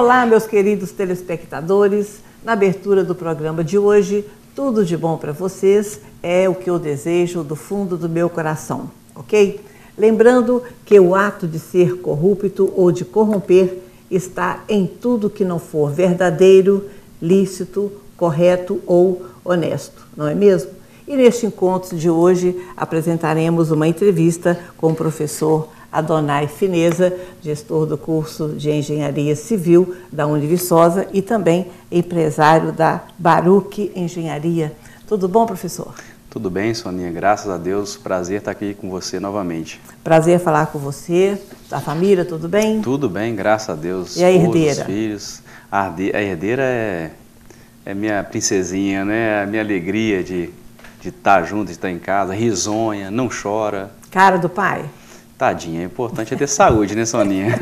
Olá, meus queridos telespectadores. Na abertura do programa de hoje, tudo de bom para vocês é o que eu desejo do fundo do meu coração, ok? Lembrando que o ato de ser corrupto ou de corromper está em tudo que não for verdadeiro, lícito, correto ou honesto, não é mesmo? E neste encontro de hoje apresentaremos uma entrevista com o professor Adonai Fineza, gestor do curso de Engenharia Civil da Univiçosa e também empresário da Baruque Engenharia. Tudo bom, professor? Tudo bem, Soninha, graças a Deus. Prazer estar aqui com você novamente. Prazer falar com você. A família, tudo bem? Tudo bem, graças a Deus. E a herdeira? Os filhos. A herdeira é, é minha princesinha, né? É a minha alegria de, de estar junto, de estar em casa. Risonha, não chora. Cara do pai? Tadinha, o importante é ter saúde, né, Soninha?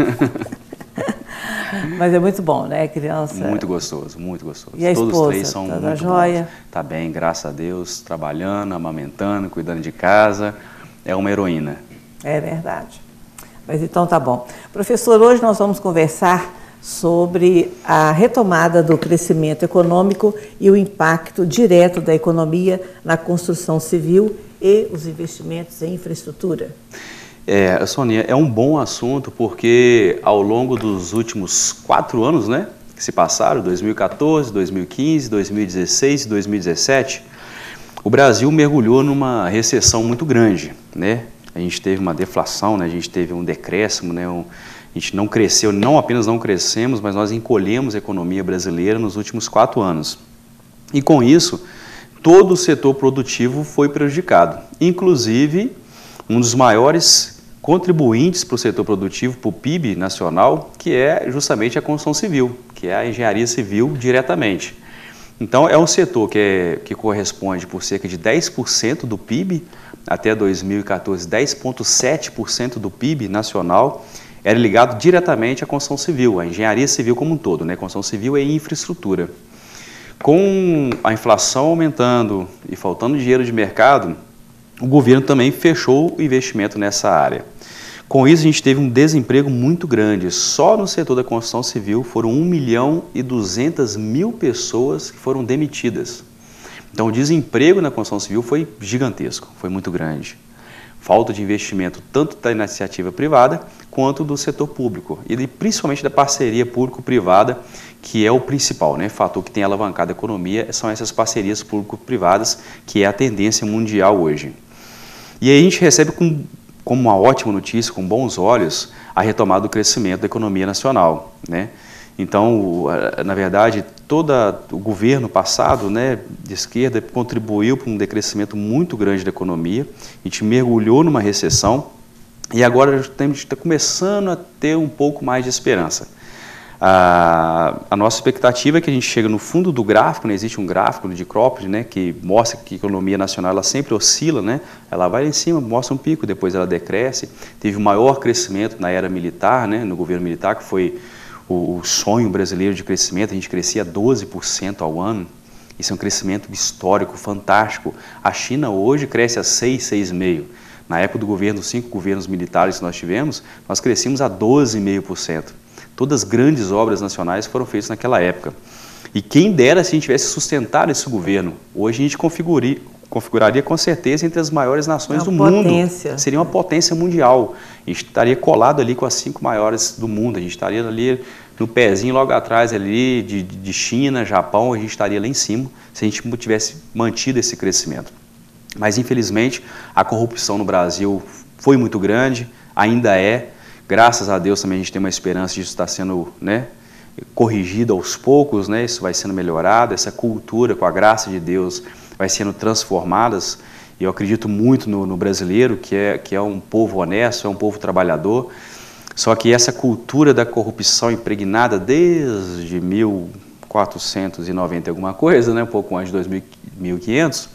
Mas é muito bom, né, criança? Muito gostoso, muito gostoso. E a Todos esposa, três são tá, tá muito joia. bons. Tá bem, graças a Deus, trabalhando, amamentando, cuidando de casa. É uma heroína. É verdade. Mas então tá bom. Professor, hoje nós vamos conversar sobre a retomada do crescimento econômico e o impacto direto da economia na construção civil e os investimentos em infraestrutura. É, Sonia, é um bom assunto porque ao longo dos últimos quatro anos, né, que se passaram, 2014, 2015, 2016 e 2017, o Brasil mergulhou numa recessão muito grande, né? A gente teve uma deflação, né? A gente teve um decréscimo, né? Um, a gente não cresceu, não apenas não crescemos, mas nós encolhemos a economia brasileira nos últimos quatro anos. E com isso, todo o setor produtivo foi prejudicado, inclusive um dos maiores contribuintes para o setor produtivo, para o PIB nacional, que é justamente a construção civil, que é a engenharia civil diretamente. Então, é um setor que, é, que corresponde por cerca de 10% do PIB, até 2014, 10,7% do PIB nacional era ligado diretamente à construção civil, à engenharia civil como um todo, né? construção civil e infraestrutura. Com a inflação aumentando e faltando dinheiro de mercado, o governo também fechou o investimento nessa área. Com isso, a gente teve um desemprego muito grande. Só no setor da construção civil foram 1 milhão e 200 mil pessoas que foram demitidas. Então, o desemprego na construção civil foi gigantesco, foi muito grande. Falta de investimento tanto da iniciativa privada quanto do setor público e principalmente da parceria público-privada, que é o principal né, fator que tem alavancado a economia, são essas parcerias público-privadas, que é a tendência mundial hoje. E aí a gente recebe com, como uma ótima notícia, com bons olhos, a retomada do crescimento da economia nacional. Né? Então, na verdade, todo o governo passado né, de esquerda contribuiu para um decrescimento muito grande da economia, a gente mergulhou numa recessão e agora a gente está começando a ter um pouco mais de esperança. A, a, nossa expectativa é que a gente chegue no fundo do gráfico, né? existe um gráfico de Croprid né? que mostra que a economia nacional ela sempre oscila, né? ela vai em cima, mostra um pico, depois ela decresce. Teve o um maior crescimento na era militar, né? no governo militar, que foi o, o sonho brasileiro de crescimento, a gente crescia 12% ao ano. Isso é um crescimento histórico, fantástico. A China hoje cresce a 6, 6,5%. Na época do governo, cinco governos militares que nós tivemos, nós crescemos a 12,5%. Todas as grandes obras nacionais foram feitas naquela época. E quem dera se a gente tivesse sustentado esse governo. Hoje a gente configuraria com certeza entre as maiores nações uma do potência. mundo. Seria uma potência mundial. A gente estaria colado ali com as cinco maiores do mundo. A gente estaria ali no pezinho logo atrás ali de, de China, Japão. A gente estaria lá em cima se a gente tivesse mantido esse crescimento. Mas infelizmente a corrupção no Brasil foi muito grande, ainda é Graças a Deus também a gente tem uma esperança de isso estar sendo né, corrigido aos poucos, né, isso vai sendo melhorado, essa cultura com a graça de Deus vai sendo transformadas. E eu acredito muito no, no brasileiro, que é, que é um povo honesto, é um povo trabalhador. Só que essa cultura da corrupção impregnada desde 1490 alguma coisa, né, um pouco antes de 2500,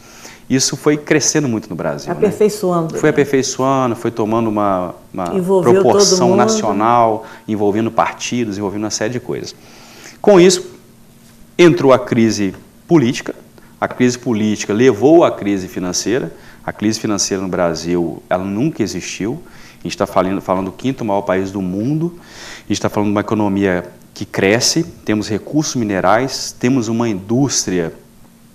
isso foi crescendo muito no Brasil. Né? Aperfeiçoando. Né? Foi aperfeiçoando, foi tomando uma, uma proporção nacional, envolvendo partidos, envolvendo uma série de coisas. Com isso, entrou a crise política, a crise política levou à crise financeira, a crise financeira no Brasil ela nunca existiu, a gente está falando, falando do quinto maior país do mundo, a gente está falando de uma economia que cresce, temos recursos minerais, temos uma indústria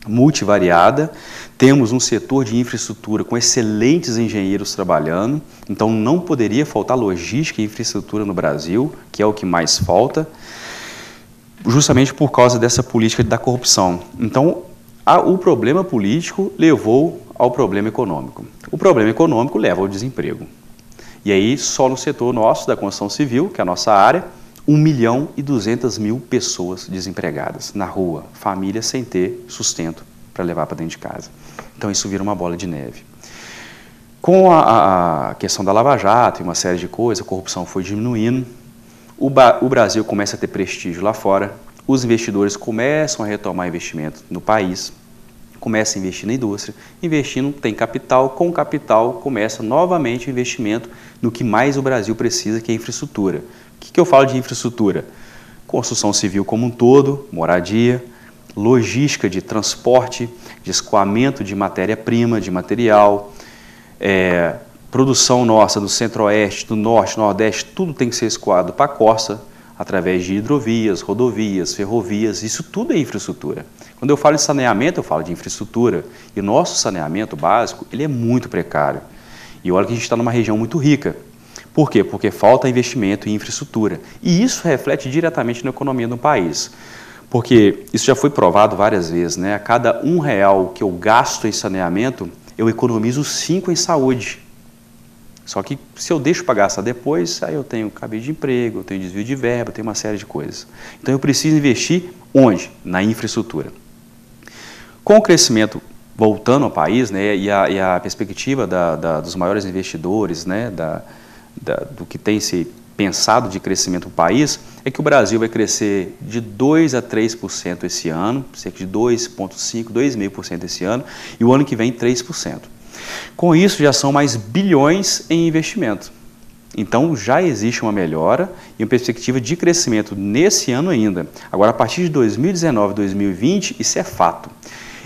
multivariada, temos um setor de infraestrutura com excelentes engenheiros trabalhando, então não poderia faltar logística e infraestrutura no Brasil, que é o que mais falta, justamente por causa dessa política da corrupção. Então, a, o problema político levou ao problema econômico. O problema econômico leva ao desemprego. E aí, só no setor nosso da construção civil, que é a nossa área, 1 milhão e 200 mil pessoas desempregadas na rua, famílias sem ter sustento para levar para dentro de casa. Então isso vira uma bola de neve. Com a, a, questão da Lava Jato e uma série de coisas, a corrupção foi diminuindo, o, o Brasil começa a ter prestígio lá fora, os investidores começam a retomar investimento no país, começa a investir na indústria, investindo tem capital, com capital começa novamente o investimento no que mais o Brasil precisa, que é infraestrutura. O que, que eu falo de infraestrutura? Construção civil como um todo, moradia, logística de transporte, de escoamento de matéria-prima, de material, é, produção nossa do centro-oeste, do norte, nordeste, tudo tem que ser escoado para a costa, através de hidrovias, rodovias, ferrovias, isso tudo é infraestrutura. Quando eu falo em saneamento, eu falo de infraestrutura. E o nosso saneamento básico, ele é muito precário. E olha que a gente está numa região muito rica. Por quê? Porque falta investimento em infraestrutura. E isso reflete diretamente na economia do país. Porque isso já foi provado várias vezes, né? A cada um real que eu gasto em saneamento, eu economizo cinco em saúde. Só que se eu deixo para gastar depois, aí eu tenho cabide de emprego, eu tenho desvio de verba, eu tenho uma série de coisas. Então eu preciso investir onde? Na infraestrutura. Com o crescimento voltando ao país né, e, a, e a perspectiva da, da, dos maiores investidores, né, da, da, do que tem se pensado de crescimento do país é que o Brasil vai crescer de 2 a 3% esse ano, cerca de 2,5%, 2,5% esse ano, e o ano que vem 3%. Com isso, já são mais bilhões em investimento. Então já existe uma melhora e uma perspectiva de crescimento nesse ano ainda. Agora, a partir de 2019, 2020, isso é fato.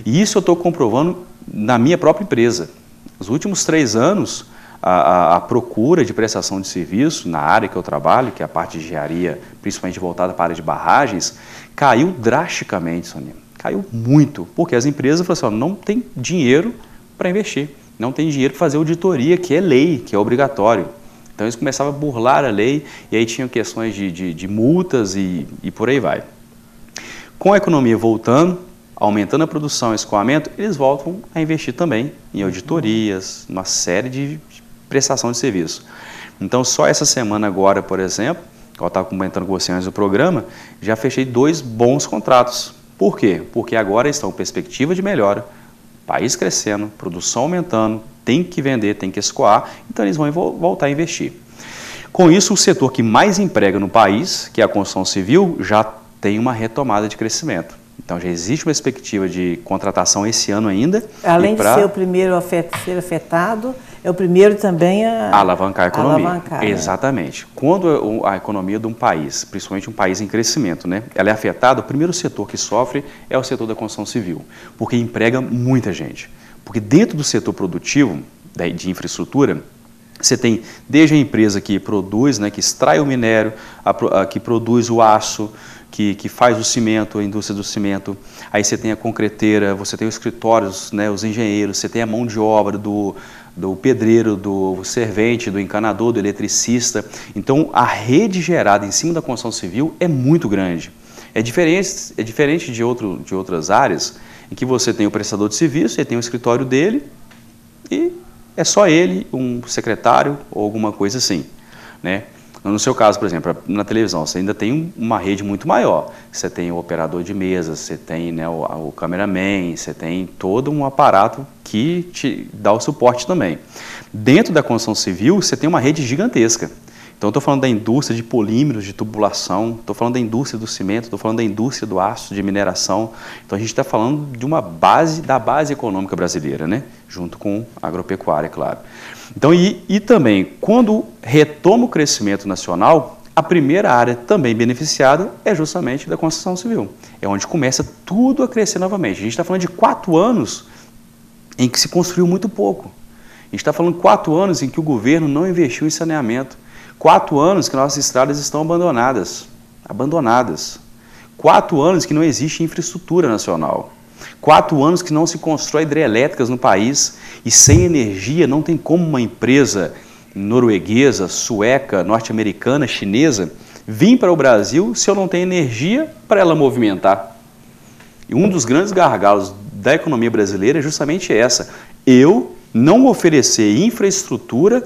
E isso eu estou comprovando na minha própria empresa. Nos últimos três anos, a, a, a, procura de prestação de serviço na área que eu trabalho, que é a parte de engenharia, principalmente voltada para a área de barragens, caiu drasticamente, Sonia. Caiu muito, porque as empresas falaram assim, ó, não tem dinheiro para investir, não tem dinheiro para fazer auditoria, que é lei, que é obrigatório. Então eles começavam a burlar a lei e aí tinham questões de, de, de multas e, e por aí vai. Com a economia voltando, aumentando a produção e escoamento, eles voltam a investir também em auditorias, uma série de prestação de serviço. Então, só essa semana agora, por exemplo, eu estava comentando com você antes do programa, já fechei dois bons contratos. Por quê? Porque agora estão perspectiva de melhora, país crescendo, produção aumentando, tem que vender, tem que escoar, então eles vão voltar a investir. Com isso, o setor que mais emprega no país, que é a construção civil, já tem uma retomada de crescimento. Então já existe uma perspectiva de contratação esse ano ainda. Além pra... de ser o primeiro a ser afetado, é o primeiro também a, a alavancar a economia. Alavancar, né? Exatamente. Né? Quando a economia de um país, principalmente um país em crescimento, né, ela é afetada, o primeiro setor que sofre é o setor da construção civil, porque emprega muita gente. Porque dentro do setor produtivo, de infraestrutura, você tem desde a empresa que produz, né, que extrai o minério, a, a, que produz o aço, que, que faz o cimento, a indústria do cimento. Aí você tem a concreteira, você tem os escritórios, né, os engenheiros, você tem a mão de obra do, do pedreiro, do servente, do encanador, do eletricista. Então, a rede gerada em cima da construção civil é muito grande. É diferente, é diferente de, outro, de outras áreas em que você tem o prestador de serviço, ele tem o escritório dele e é só ele, um secretário ou alguma coisa assim. Né? No seu caso, por exemplo, na televisão, você ainda tem uma rede muito maior. Você tem o operador de mesa, você tem né, o, o cameraman, você tem todo um aparato que te dá o suporte também. Dentro da construção civil, você tem uma rede gigantesca. Então, estou falando da indústria de polímeros, de tubulação, estou falando da indústria do cimento, estou falando da indústria do aço, de mineração. Então, a gente está falando de uma base, da base econômica brasileira, né? junto com a agropecuária, é claro. Então, e, e também, quando retoma o crescimento nacional, a primeira área também beneficiada é justamente da construção civil. É onde começa tudo a crescer novamente. A gente está falando de quatro anos em que se construiu muito pouco. A gente está falando quatro anos em que o governo não investiu em saneamento Quatro anos que nossas estradas estão abandonadas. Abandonadas. Quatro anos que não existe infraestrutura nacional. Quatro anos que não se constrói hidrelétricas no país e sem energia não tem como uma empresa norueguesa, sueca, norte-americana, chinesa vir para o Brasil se eu não tenho energia para ela movimentar. E um dos grandes gargalos da economia brasileira é justamente essa. Eu não oferecer infraestrutura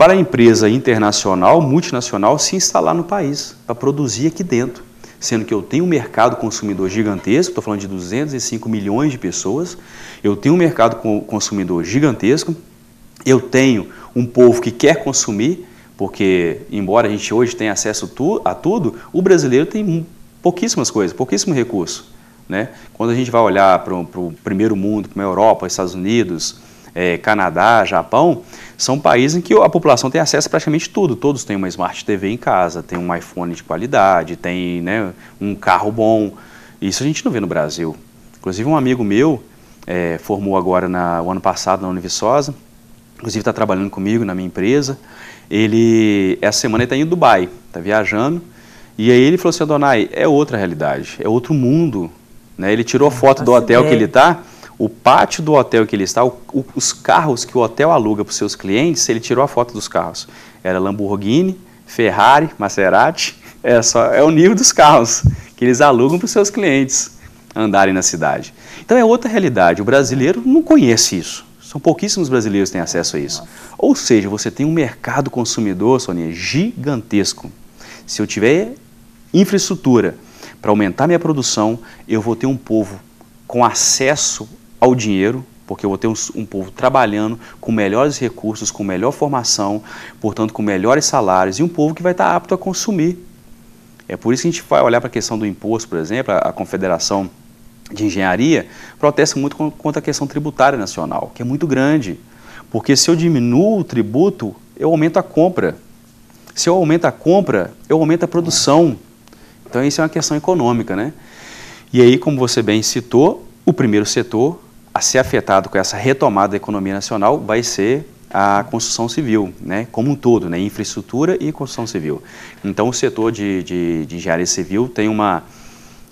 para a empresa internacional, multinacional, se instalar no país, para produzir aqui dentro. Sendo que eu tenho um mercado consumidor gigantesco, estou falando de 205 milhões de pessoas, eu tenho um mercado consumidor gigantesco, eu tenho um povo que quer consumir, porque embora a gente hoje tenha acesso a tudo, o brasileiro tem pouquíssimas coisas, pouquíssimo recurso. Né? Quando a gente vai olhar para o primeiro mundo, para a Europa, Estados Unidos, é, Canadá, Japão, são países em que a população tem acesso a praticamente tudo. Todos têm uma Smart TV em casa, tem um iPhone de qualidade, tem né, um carro bom. Isso a gente não vê no Brasil. Inclusive um amigo meu é, formou agora na, o ano passado na Univissosa, inclusive está trabalhando comigo na minha empresa. Ele essa semana está em Dubai, está viajando. E aí ele falou assim, Adonai, é outra realidade, é outro mundo. Né? Ele tirou a é, foto tá do hotel que ele está o pátio do hotel que ele está, o, o, os carros que o hotel aluga para os seus clientes, ele tirou a foto dos carros. Era Lamborghini, Ferrari, Maserati, é, só, é o nível dos carros que eles alugam para os seus clientes andarem na cidade. Então é outra realidade. O brasileiro não conhece isso. São pouquíssimos brasileiros que têm acesso a isso. Ou seja, você tem um mercado consumidor, Sonia, gigantesco. Se eu tiver infraestrutura para aumentar minha produção, eu vou ter um povo com acesso ao dinheiro, porque eu vou ter um, um, povo trabalhando com melhores recursos, com melhor formação, portanto com melhores salários e um povo que vai estar apto a consumir. É por isso que a gente vai olhar para a questão do imposto, por exemplo, a, a Confederação de Engenharia protesta muito contra a questão tributária nacional, que é muito grande, porque se eu diminuo o tributo, eu aumento a compra. Se eu aumento a compra, eu aumento a produção. Então isso é uma questão econômica, né? E aí, como você bem citou, o primeiro setor a ser afetado com essa retomada da economia nacional vai ser a construção civil, né, como um todo, né, infraestrutura e construção civil. Então, o setor de, de, de engenharia civil tem uma,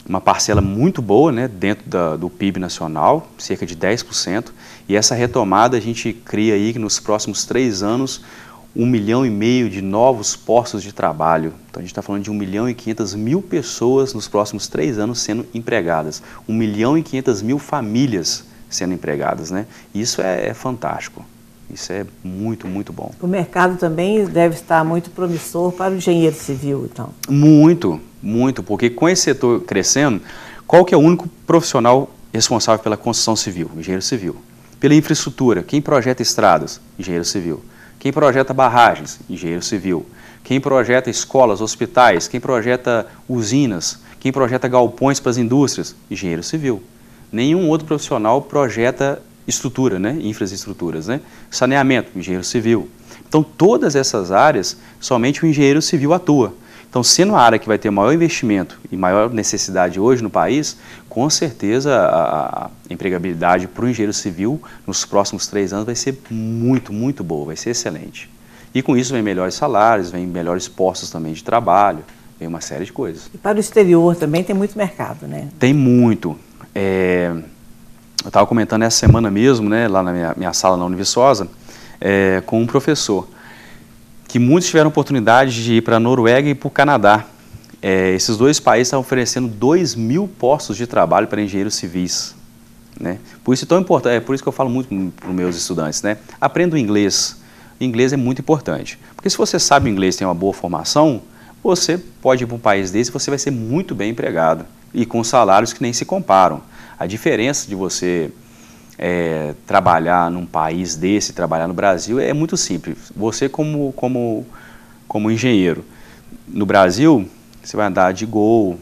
uma parcela muito boa né, dentro da, do PIB nacional, cerca de 10%, e essa retomada a gente cria aí que nos próximos três anos um milhão e meio de novos postos de trabalho. Então a gente está falando de um milhão e quinhentas mil pessoas nos próximos três anos sendo empregadas, um milhão e quinhentas mil famílias sendo empregadas, né? Isso é, é fantástico. Isso é muito, muito bom. O mercado também deve estar muito promissor para o engenheiro civil, então. Muito, muito, porque com esse setor crescendo, qual que é o único profissional responsável pela construção civil? Engenheiro civil. Pela infraestrutura, quem projeta estradas? Engenheiro civil. Quem projeta barragens? Engenheiro civil. Quem projeta escolas, hospitais, quem projeta usinas, quem projeta galpões para as indústrias? Engenheiro civil nenhum outro profissional projeta estrutura, né? infraestruturas, né? saneamento, engenheiro civil. Então, todas essas áreas, somente o engenheiro civil atua. Então, sendo a área que vai ter maior investimento e maior necessidade hoje no país, com certeza a, empregabilidade para o engenheiro civil nos próximos três anos vai ser muito, muito boa, vai ser excelente. E com isso vem melhores salários, vem melhores postos também de trabalho, vem uma série de coisas. E para o exterior também tem muito mercado, né? Tem muito. É, eu estava comentando essa semana mesmo, né, lá na minha, minha sala na Univiçosa, é, com um professor, que muitos tiveram oportunidade de ir para a Noruega e para o Canadá. É, esses dois países estão oferecendo 2 mil postos de trabalho para engenheiros civis. Né? Por isso é tão importante, é por isso que eu falo muito para os meus estudantes, né? Aprenda o inglês. O inglês é muito importante. Porque se você sabe o inglês tem uma boa formação, você pode ir para um país desse, você vai ser muito bem empregado e com salários que nem se comparam. A diferença de você é, trabalhar num país desse, trabalhar no Brasil, é muito simples. Você como, como, como engenheiro, no Brasil, você vai andar de Gol,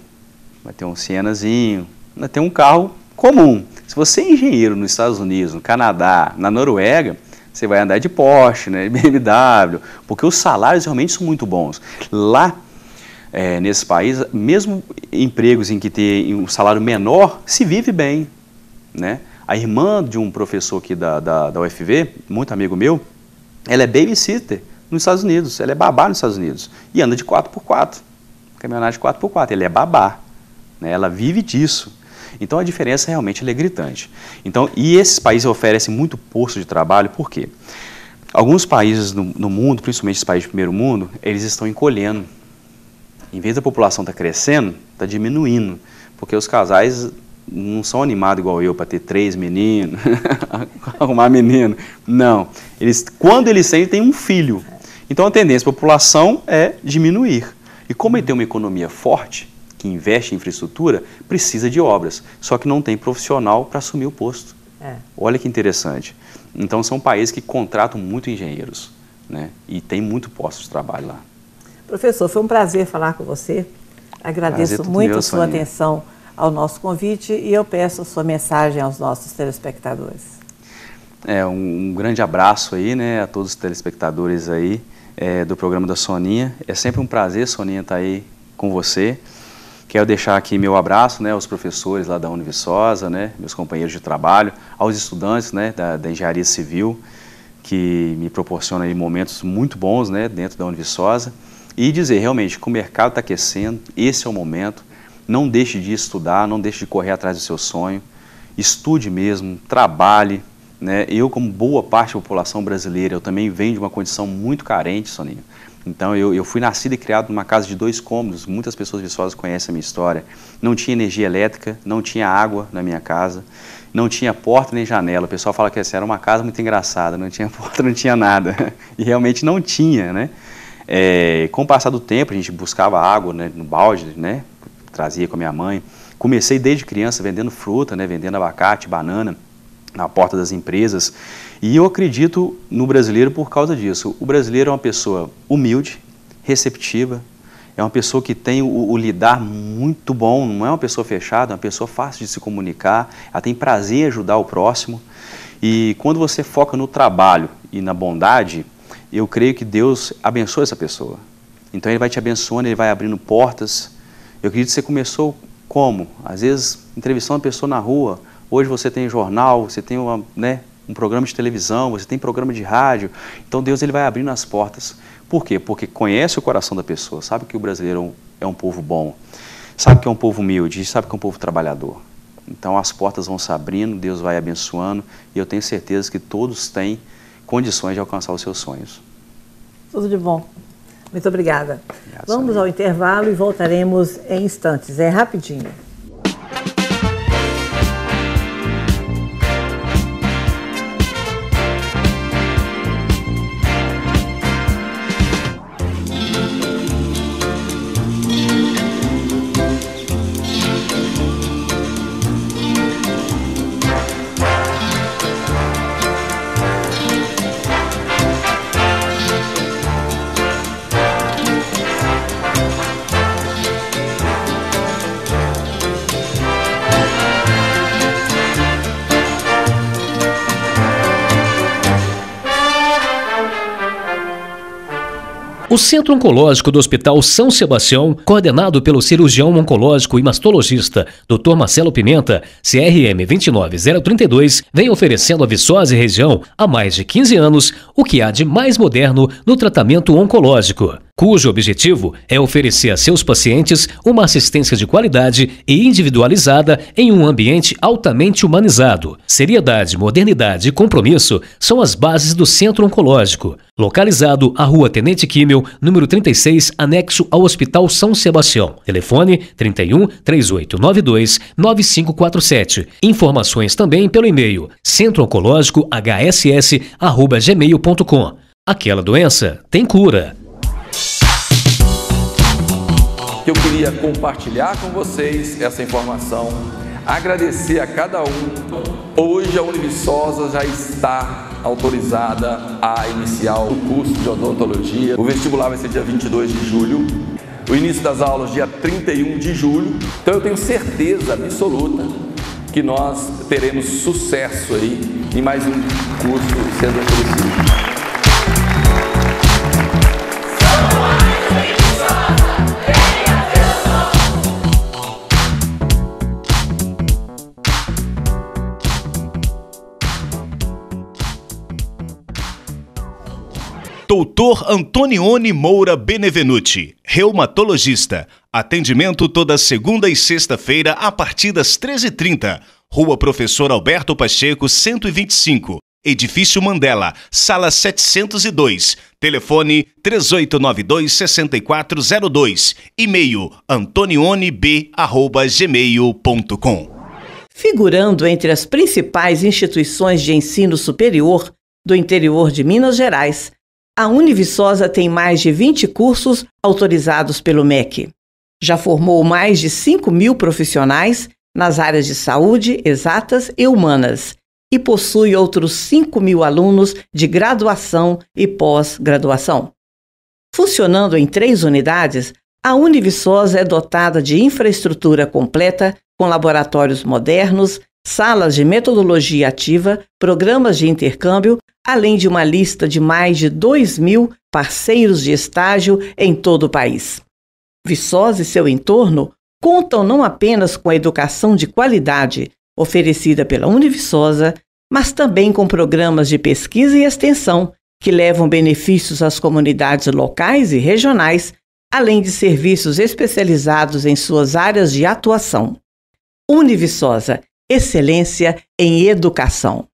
vai ter um Sienazinho, vai ter um carro comum. Se você é engenheiro nos Estados Unidos, no Canadá, na Noruega, você vai andar de Porsche, né, BMW, porque os salários realmente são muito bons. Lá é, nesse país, mesmo empregos em que tem um salário menor, se vive bem. Né? A irmã de um professor aqui da, da, da UFV, muito amigo meu, ela é babysitter nos Estados Unidos, ela é babá nos Estados Unidos e anda de 4x4, caminhonagem 4x4, ele é babá, né? ela vive disso. Então a diferença realmente é gritante. Então, e esses países oferecem muito posto de trabalho, por quê? Alguns países no, no mundo, principalmente os países de primeiro mundo, eles estão encolhendo em vez da população estar tá crescendo, está diminuindo, porque os casais não são animados igual eu para ter três meninos, arrumar menino. Não. Eles, quando eles têm, têm um filho. Então a tendência da população é diminuir. E como ele tem uma economia forte, que investe em infraestrutura, precisa de obras, só que não tem profissional para assumir o posto. É. Olha que interessante. Então são países que contratam muito engenheiros né? e tem muito posto de trabalho lá. Professor, foi um prazer falar com você. Agradeço é muito a sua Sonia. atenção ao nosso convite e eu peço a sua mensagem aos nossos telespectadores. É, um, um grande abraço aí, né, a todos os telespectadores aí é, do programa da Soninha. É sempre um prazer, Soninha, estar tá aí com você. Quero deixar aqui meu abraço né, aos professores lá da Univiçosa, né, meus companheiros de trabalho, aos estudantes né, da, da Engenharia Civil, que me proporcionam aí, momentos muito bons né, dentro da Univiçosa e dizer realmente que o mercado está aquecendo, esse é o momento, não deixe de estudar, não deixe de correr atrás do seu sonho, estude mesmo, trabalhe. Né? Eu, como boa parte da população brasileira, eu também venho de uma condição muito carente, Soninho. Então, eu, eu fui nascido e criado numa casa de dois cômodos, muitas pessoas viçosas conhecem a minha história. Não tinha energia elétrica, não tinha água na minha casa, não tinha porta nem janela. O pessoal fala que essa assim, era uma casa muito engraçada, não tinha porta, não tinha nada. E realmente não tinha, né? É, com o passar do tempo, a gente buscava água né, no balde, né, trazia com a minha mãe. Comecei desde criança vendendo fruta, né, vendendo abacate, banana na porta das empresas. E eu acredito no brasileiro por causa disso. O brasileiro é uma pessoa humilde, receptiva, é uma pessoa que tem o, o, lidar muito bom, não é uma pessoa fechada, é uma pessoa fácil de se comunicar, ela tem prazer em ajudar o próximo. E quando você foca no trabalho e na bondade, eu creio que Deus abençoa essa pessoa. Então ele vai te abençoando, ele vai abrindo portas. Eu acredito que você começou como? Às vezes entrevistando a pessoa na rua. Hoje você tem jornal, você tem uma, né, um programa de televisão, você tem programa de rádio. Então Deus ele vai abrindo as portas. Por quê? Porque conhece o coração da pessoa, sabe que o brasileiro é um povo bom, sabe que é um povo humilde, sabe que é um povo trabalhador. Então as portas vão se abrindo, Deus vai abençoando e eu tenho certeza que todos têm condições de alcançar os seus sonhos. Tudo de bom. Muito obrigada. Vamos ao intervalo e voltaremos em instantes. É rapidinho. O Centro Oncológico do Hospital São Sebastião, coordenado pelo cirurgião oncológico e mastologista Dr. Marcelo Pimenta, CRM 29032, vem oferecendo a Viçosa e região há mais de 15 anos o que há de mais moderno no tratamento oncológico cujo objetivo é oferecer a seus pacientes uma assistência de qualidade e individualizada em um ambiente altamente humanizado. Seriedade, modernidade e compromisso são as bases do Centro Oncológico, localizado à Rua Tenente Químio, número 36, anexo ao Hospital São Sebastião. Telefone 31 3892 9547. Informações também pelo e-mail centrooncológico Aquela doença tem cura que eu queria compartilhar com vocês essa informação, agradecer a cada um. Hoje a Univiçosa já está autorizada a iniciar o curso de odontologia. O vestibular vai ser dia 22 de julho, o início das aulas dia 31 de julho. Então eu tenho certeza absoluta que nós teremos sucesso aí em mais um curso sendo oferecido. Doutor Antonione Moura Benevenuti, reumatologista. Atendimento toda segunda e sexta-feira a partir das 13h30. Rua Professor Alberto Pacheco, 125. Edifício Mandela, sala 702. Telefone 3892-6402. E-mail antonioneb.gmail.com. Figurando entre as principais instituições de ensino superior do interior de Minas Gerais, a Univisosa tem mais de 20 cursos autorizados pelo MEC. Já formou mais de 5 mil profissionais nas áreas de saúde, exatas e humanas, e possui outros 5 mil alunos de graduação e pós-graduação. Funcionando em três unidades, a Univisosa é dotada de infraestrutura completa com laboratórios modernos, salas de metodologia ativa, programas de intercâmbio, além de uma lista de mais de 2 mil parceiros de estágio em todo o país. Viçosa e seu entorno contam não apenas com a educação de qualidade oferecida pela Univiçosa, mas também com programas de pesquisa e extensão que levam benefícios às comunidades locais e regionais, além de serviços especializados em suas áreas de atuação. Univiçosa Excelência em Educação.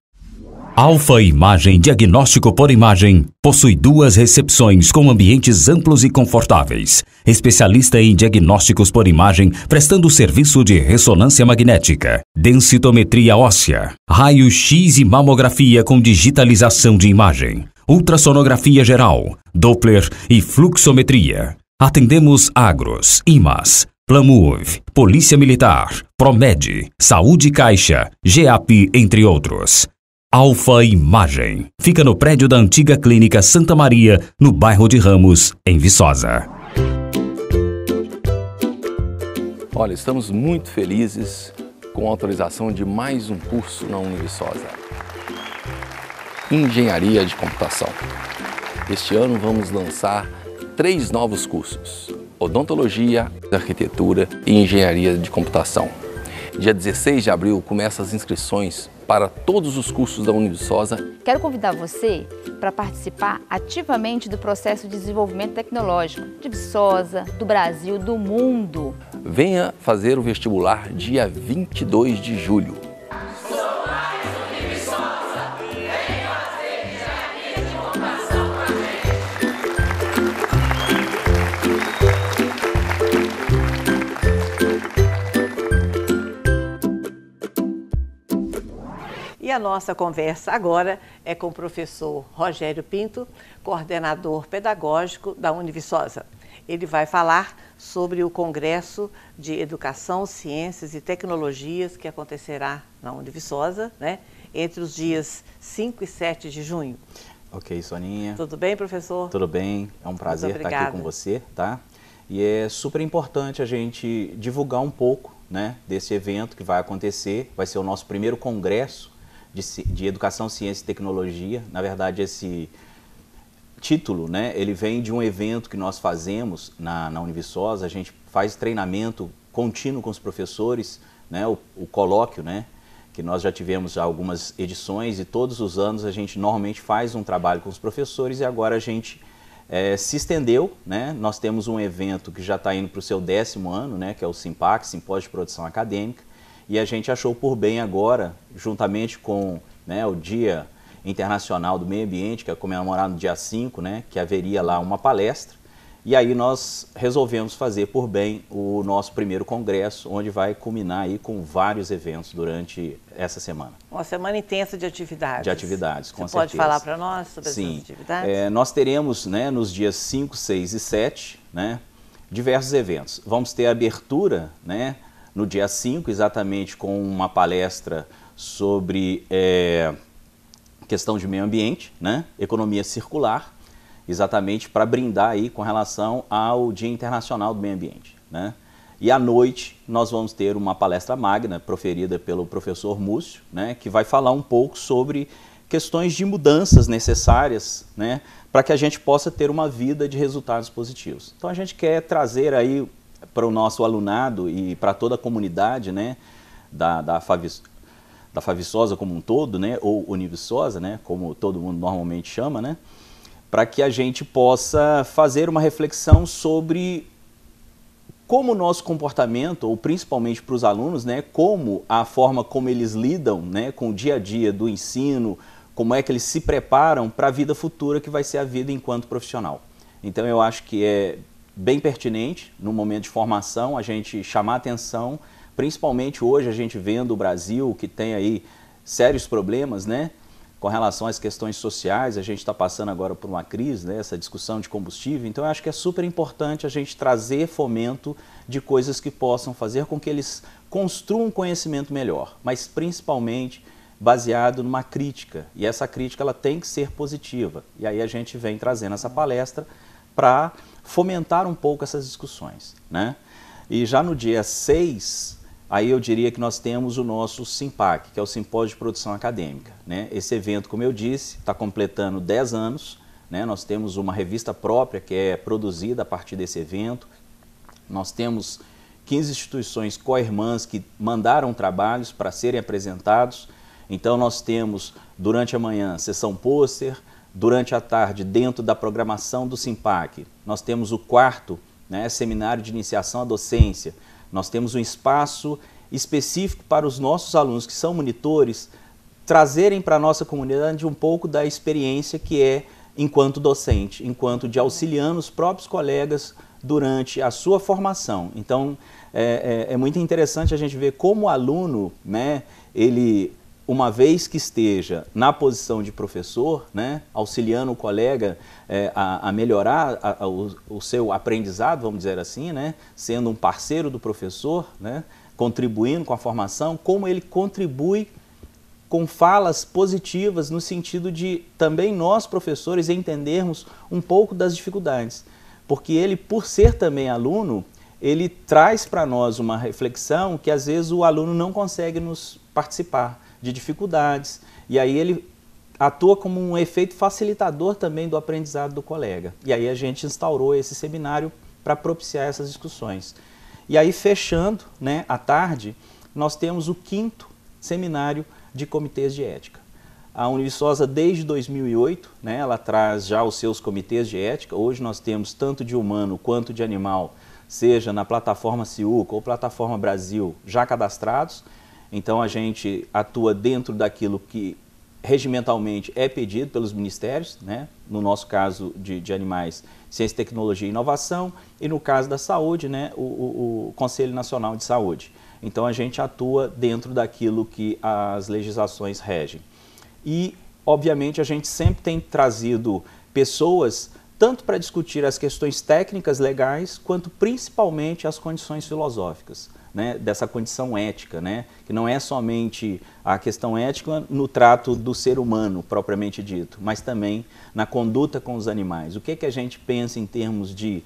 Alfa Imagem Diagnóstico por Imagem possui duas recepções com ambientes amplos e confortáveis. Especialista em diagnósticos por imagem, prestando serviço de ressonância magnética, densitometria óssea, raio-x e mamografia com digitalização de imagem, ultrassonografia geral, Doppler e fluxometria. Atendemos agros, IMAS, Plamuv, Polícia Militar, Promed, Saúde Caixa, GEAP, entre outros. Alfa Imagem. Fica no prédio da antiga Clínica Santa Maria, no bairro de Ramos, em Viçosa. Olha, estamos muito felizes com a autorização de mais um curso na Univiçosa. Engenharia de Computação. Este ano vamos lançar três novos cursos odontologia, arquitetura e engenharia de computação. Dia 16 de abril começa as inscrições para todos os cursos da Unisosa. Quero convidar você para participar ativamente do processo de desenvolvimento tecnológico de Viçosa, do Brasil, do mundo. Venha fazer o vestibular dia 22 de julho. a nossa conversa agora é com o professor Rogério Pinto, coordenador pedagógico da Univiçosa. Ele vai falar sobre o Congresso de Educação, Ciências e Tecnologias que acontecerá na Univiçosa, né, entre os dias 5 e 7 de junho. Ok, Soninha. Tudo bem, professor? Tudo bem, é um prazer estar aqui com você, tá? E é super importante a gente divulgar um pouco né, desse evento que vai acontecer. Vai ser o nosso primeiro congresso de, de Educação, Ciência e Tecnologia. Na verdade, esse título, né, ele vem de um evento que nós fazemos na, na Univiçosa, a gente faz treinamento contínuo com os professores, né, o, o colóquio, né, que nós já tivemos algumas edições e todos os anos a gente normalmente faz um trabalho com os professores e agora a gente é, se estendeu, né, nós temos um evento que já está indo para o seu décimo ano, né, que é o SIMPAC, Simpósio de Produção Acadêmica, e a gente achou por bem agora, juntamente com né, o Dia Internacional do Meio Ambiente, que é comemorado no dia 5, né, que haveria lá uma palestra, e aí nós resolvemos fazer por bem o nosso primeiro congresso, onde vai culminar aí com vários eventos durante essa semana. Uma semana intensa de atividades. De atividades, com Você certeza. pode falar para nós sobre Sim. essas atividades? É, nós teremos, né, nos dias 5, 6 e 7, né, diversos eventos. Vamos ter a abertura, né, no dia 5, exatamente com uma palestra sobre é, questão de meio ambiente, né? economia circular, exatamente para brindar aí com relação ao Dia Internacional do Meio Ambiente. Né? E à noite nós vamos ter uma palestra magna proferida pelo professor Múcio, né? que vai falar um pouco sobre questões de mudanças necessárias né? para que a gente possa ter uma vida de resultados positivos. Então a gente quer trazer aí para o nosso alunado e para toda a comunidade né, da, da, Favis, da Faviçosa como um todo, né, ou Univiçosa, né, como todo mundo normalmente chama, né, para que a gente possa fazer uma reflexão sobre como o nosso comportamento, ou principalmente para os alunos, né, como a forma como eles lidam né, com o dia a dia do ensino, como é que eles se preparam para a vida futura que vai ser a vida enquanto profissional. Então eu acho que é bem pertinente no momento de formação, a gente chamar atenção, principalmente hoje a gente vendo o Brasil que tem aí sérios problemas, né? Com relação às questões sociais, a gente está passando agora por uma crise, né? essa discussão de combustível. Então, eu acho que é super importante a gente trazer fomento de coisas que possam fazer com que eles construam um conhecimento melhor, mas principalmente baseado numa crítica. E essa crítica ela tem que ser positiva. E aí a gente vem trazendo essa palestra para fomentar um pouco essas discussões. Né? E já no dia 6, aí eu diria que nós temos o nosso SIMPAC, que é o Simpósio de Produção Acadêmica. Né? Esse evento, como eu disse, está completando 10 anos. Né? Nós temos uma revista própria que é produzida a partir desse evento. Nós temos 15 instituições co-irmãs que mandaram trabalhos para serem apresentados. Então nós temos, durante a manhã, sessão pôster, Durante a tarde, dentro da programação do SIMPAC, nós temos o quarto né, seminário de iniciação à docência. Nós temos um espaço específico para os nossos alunos que são monitores trazerem para a nossa comunidade um pouco da experiência que é enquanto docente, enquanto de auxiliando os próprios colegas durante a sua formação. Então, é, é, é, muito interessante a gente ver como o aluno, né, ele uma vez que esteja na posição de professor, né, auxiliando o colega é, a, a, melhorar a, a, o, o, seu aprendizado, vamos dizer assim, né, sendo um parceiro do professor, né, contribuindo com a formação, como ele contribui com falas positivas no sentido de também nós, professores, entendermos um pouco das dificuldades. Porque ele, por ser também aluno, ele traz para nós uma reflexão que às vezes o aluno não consegue nos participar de dificuldades. E aí ele atua como um efeito facilitador também do aprendizado do colega. E aí a gente instaurou esse seminário para propiciar essas discussões. E aí, fechando né, a tarde, nós temos o quinto seminário de comitês de ética. A Univisosa, desde 2008, né, ela traz já os seus comitês de ética. Hoje nós temos tanto de humano quanto de animal, seja na plataforma Ciuca ou plataforma Brasil, já cadastrados. Então a gente atua dentro daquilo que regimentalmente é pedido pelos ministérios, né? no nosso caso de, de animais, ciência, tecnologia e inovação, e no caso da saúde, né? o, o, o Conselho Nacional de Saúde. Então a gente atua dentro daquilo que as legislações regem. E, obviamente, a gente sempre tem trazido pessoas tanto para discutir as questões técnicas legais, quanto principalmente as condições filosóficas né, dessa condição ética, né, que não é somente a questão ética no trato do ser humano propriamente dito, mas também na conduta com os animais. O que, é que a gente pensa em termos de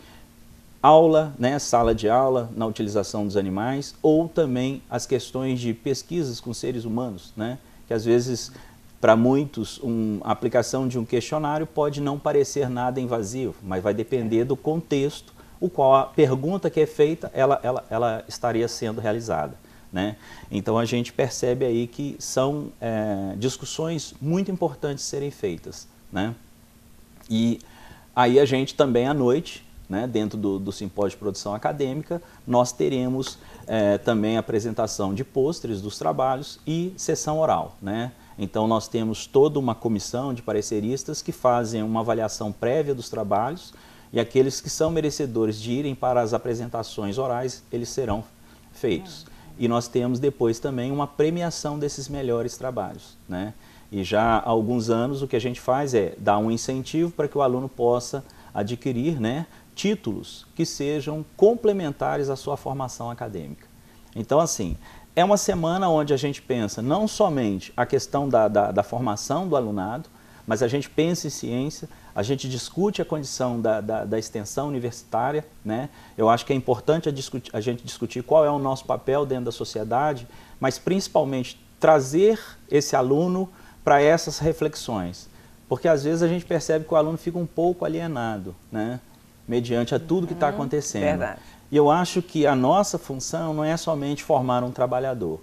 aula, né, sala de aula, na utilização dos animais, ou também as questões de pesquisas com seres humanos, né, que às vezes para muitos, um, a aplicação de um questionário pode não parecer nada invasivo, mas vai depender do contexto o qual a pergunta que é feita, ela, ela, ela estaria sendo realizada. Né? Então a gente percebe aí que são é, discussões muito importantes serem feitas. Né? E aí a gente também à noite, né, dentro do, do simpósio de produção acadêmica, nós teremos é, também apresentação de pôsteres dos trabalhos e sessão oral. Né? Então nós temos toda uma comissão de pareceristas que fazem uma avaliação prévia dos trabalhos e aqueles que são merecedores de irem para as apresentações orais, eles serão feitos. Ah. E nós temos depois também uma premiação desses melhores trabalhos. Né? E já há alguns anos o que a gente faz é dar um incentivo para que o aluno possa adquirir né, títulos que sejam complementares à sua formação acadêmica. Então, assim, é uma semana onde a gente pensa não somente a questão da, da, da formação do alunado, mas a gente pensa em ciência, a gente discute a condição da, da, da extensão universitária. Né? Eu acho que é importante a, discutir, a gente discutir qual é o nosso papel dentro da sociedade, mas principalmente trazer esse aluno para essas reflexões. Porque às vezes a gente percebe que o aluno fica um pouco alienado, né? mediante a tudo que está uhum, acontecendo. Verdade. E eu acho que a nossa função não é somente formar um trabalhador,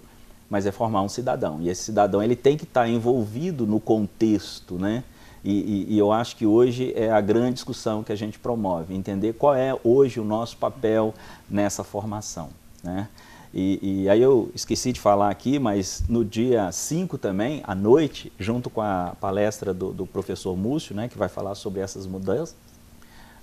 mas é formar um cidadão. E esse cidadão ele tem que estar envolvido no contexto, né? E, e, e, eu acho que hoje é a grande discussão que a gente promove, entender qual é hoje o nosso papel nessa formação. Né? E, e aí eu esqueci de falar aqui, mas no dia 5 também, à noite, junto com a palestra do, do professor Múcio, né, que vai falar sobre essas mudanças,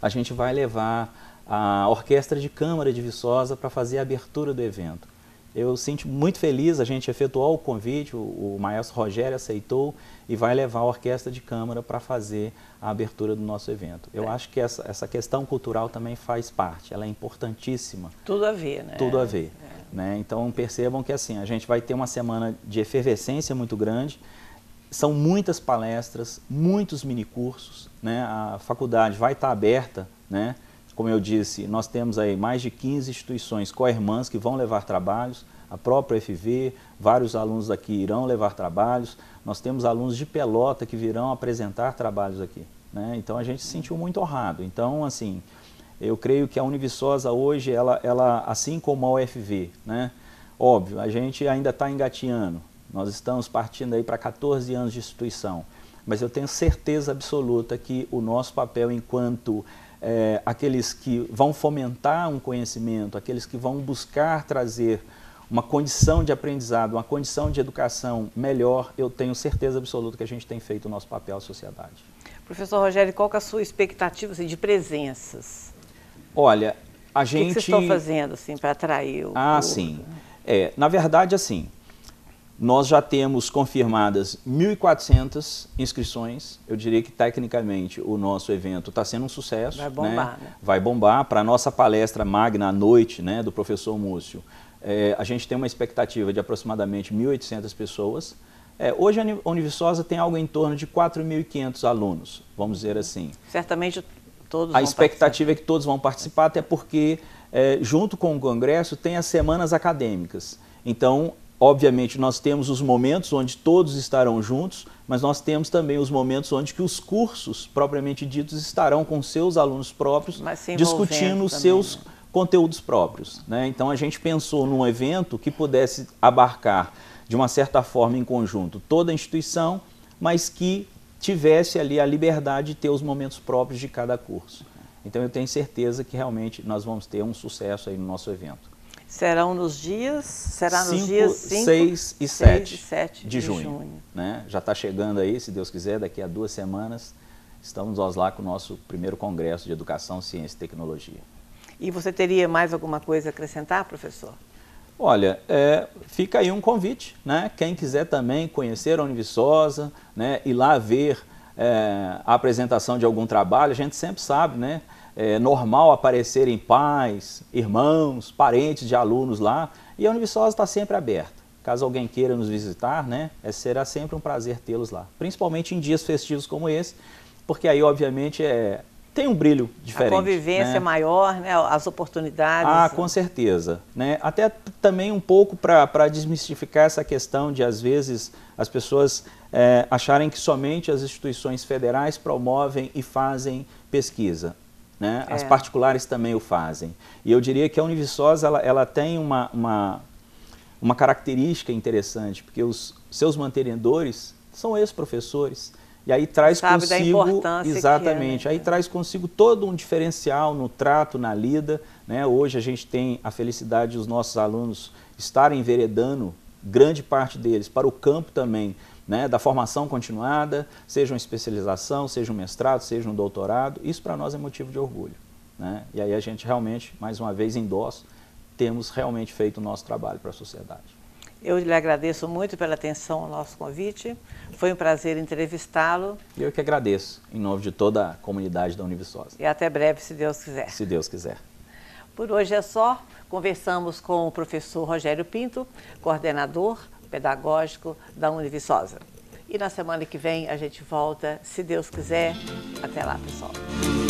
a gente vai levar a Orquestra de Câmara de Viçosa para fazer a abertura do evento. Eu sinto muito feliz, a gente efetuou o convite, o, o maestro Rogério aceitou e vai levar a orquestra de câmara para fazer a abertura do nosso evento. Eu é. acho que essa, essa questão cultural também faz parte, ela é importantíssima. Tudo a ver, né? Tudo a ver. É. Né? Então percebam que assim, a gente vai ter uma semana de efervescência muito grande, são muitas palestras, muitos minicursos, né? a faculdade vai estar tá aberta, né? Como eu disse, nós temos aí mais de 15 instituições co-irmãs que vão levar trabalhos, a própria FV, vários alunos aqui irão levar trabalhos, nós temos alunos de Pelota que virão apresentar trabalhos aqui. Né? Então a gente se sentiu muito honrado. Então, assim, eu creio que a Univissosa hoje, ela, ela assim como a UFV, né? óbvio, a gente ainda está engatinhando, nós estamos partindo aí para 14 anos de instituição, mas eu tenho certeza absoluta que o nosso papel enquanto é, aqueles que vão fomentar um conhecimento, aqueles que vão buscar trazer uma condição de aprendizado, uma condição de educação melhor, eu tenho certeza absoluta que a gente tem feito o nosso papel à sociedade. Professor Rogério, qual é a sua expectativa assim, de presenças? Olha, a gente... O que, que vocês estão fazendo assim, para atrair o... Ah, sim. É, na verdade, assim, nós já temos confirmadas 1.400 inscrições. Eu diria que, tecnicamente, o nosso evento está sendo um sucesso. Vai né? bombar. Né? Vai bombar. Para a nossa palestra magna à noite, né, do professor Múcio, é, a gente tem uma expectativa de aproximadamente 1.800 pessoas. É, hoje a Univiçosa tem algo em torno de 4.500 alunos, vamos dizer assim. Certamente todos A expectativa participar. é que todos vão participar, até porque, é, junto com o Congresso, tem as semanas acadêmicas. Então, obviamente, nós temos os momentos onde todos estarão juntos, mas nós temos também os momentos onde que os cursos, propriamente ditos, estarão com seus alunos próprios, discutindo os seus né? conteúdos próprios. Né? Então, a gente pensou num evento que pudesse abarcar, de uma certa forma, em conjunto, toda a instituição, mas que tivesse ali a liberdade de ter os momentos próprios de cada curso. Então, eu tenho certeza que realmente nós vamos ter um sucesso aí no nosso evento. Serão nos dias, será nos dias 5, 6 e 7 de, de, junho. junho. Né? Já está chegando aí, se Deus quiser, daqui a duas semanas estamos nós lá com o nosso primeiro congresso de educação, ciência e tecnologia. E você teria mais alguma coisa a acrescentar, professor? Olha, é, fica aí um convite, né? Quem quiser também conhecer a Univiçosa, né? Ir lá ver é, a apresentação de algum trabalho, a gente sempre sabe, né? é normal aparecerem pais, irmãos, parentes de alunos lá, e a Univiçosa está sempre aberta. Caso alguém queira nos visitar, né, é, será sempre um prazer tê-los lá, principalmente em dias festivos como esse, porque aí, obviamente, é, tem um brilho diferente. A convivência né? é maior, né? as oportunidades. Ah, com certeza. Né? Até também um pouco para desmistificar essa questão de, às vezes, as pessoas é, acharem que somente as instituições federais promovem e fazem pesquisa. Né? É. As particulares também o fazem. E eu diria que a Univiçosa ela, ela tem uma, uma, uma característica interessante, porque os seus mantenedores são ex-professores. E aí traz Sabe consigo. É, exatamente. É, né? Aí traz consigo todo um diferencial no trato, na lida. Né? Hoje a gente tem a felicidade dos nossos alunos estarem enveredando, grande parte deles, para o campo também né, da formação continuada, seja uma especialização, seja um mestrado, seja um doutorado, isso para nós é motivo de orgulho. Né? E aí a gente realmente, mais uma vez, endossa, temos realmente feito o nosso trabalho para a sociedade. Eu lhe agradeço muito pela atenção ao nosso convite. Foi um prazer entrevistá-lo. E eu que agradeço, em nome de toda a comunidade da Univissosa. E até breve, se Deus quiser. Se Deus quiser. Por hoje é só. Conversamos com o professor Rogério Pinto, coordenador Pedagógico da Univiçosa. E na semana que vem a gente volta, se Deus quiser. Até lá, pessoal.